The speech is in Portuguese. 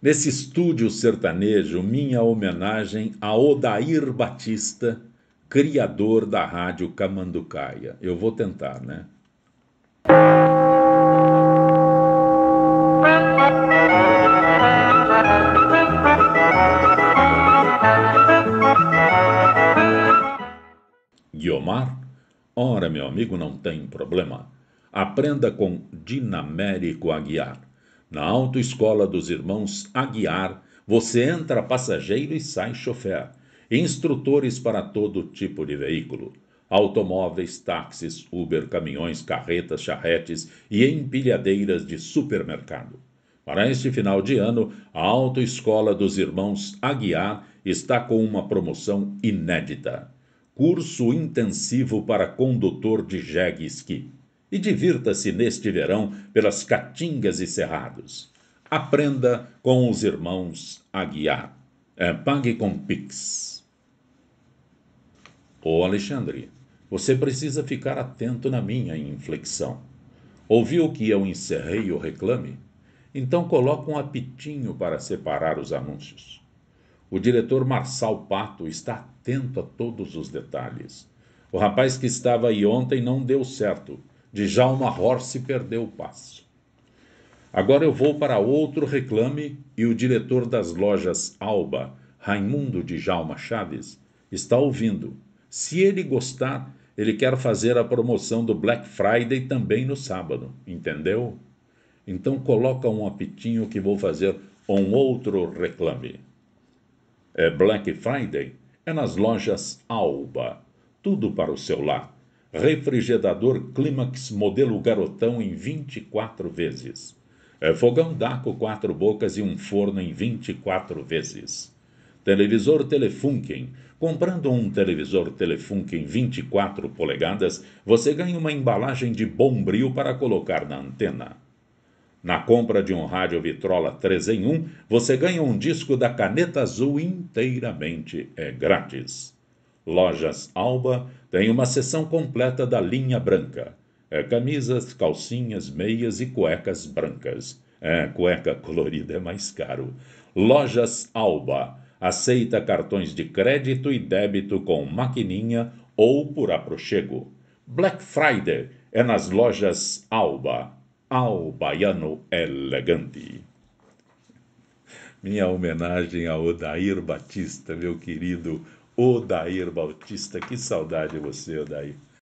Nesse estúdio sertanejo, minha homenagem a Odair Batista, criador da rádio Camanducaia. Eu vou tentar, né? Guiomar? Ora, meu amigo, não tem problema. Aprenda com Dinamérico Aguiar na autoescola dos irmãos Aguiar, você entra passageiro e sai chofer. Instrutores para todo tipo de veículo: automóveis, táxis, Uber, caminhões, carretas, charretes e empilhadeiras de supermercado. Para este final de ano, a Autoescola dos Irmãos Aguiar está com uma promoção inédita. Curso intensivo para condutor de jegue esqui e divirta-se neste verão pelas caatingas e cerrados. Aprenda com os irmãos a guiar. É, pague com Pix. Ô Alexandre, você precisa ficar atento na minha inflexão. Ouviu que eu encerrei o reclame? Então coloca um apitinho para separar os anúncios. O diretor Marçal Pato está atento a todos os detalhes. O rapaz que estava aí ontem não deu certo Djalma Horse perdeu o passe. Agora eu vou para outro reclame e o diretor das lojas Alba, Raimundo Djalma Chaves, está ouvindo. Se ele gostar, ele quer fazer a promoção do Black Friday também no sábado, entendeu? Então coloca um apitinho que vou fazer um outro reclame. É Black Friday é nas lojas Alba. Tudo para o seu lar. Refrigerador Climax modelo garotão em 24 vezes. É fogão Daco quatro bocas e um forno em 24 vezes. Televisor Telefunken. Comprando um televisor Telefunken 24 polegadas, você ganha uma embalagem de bombril para colocar na antena. Na compra de um rádio Vitrola 3 em 1, você ganha um disco da Caneta Azul inteiramente é grátis. Lojas Alba tem uma seção completa da linha branca. É camisas, calcinhas, meias e cuecas brancas. É, cueca colorida é mais caro. Lojas Alba aceita cartões de crédito e débito com maquininha ou por aprochego. Black Friday é nas lojas Alba. Albaiano elegante. Minha homenagem a Odair Batista, meu querido Odair Bautista. Que saudade de você, Odair.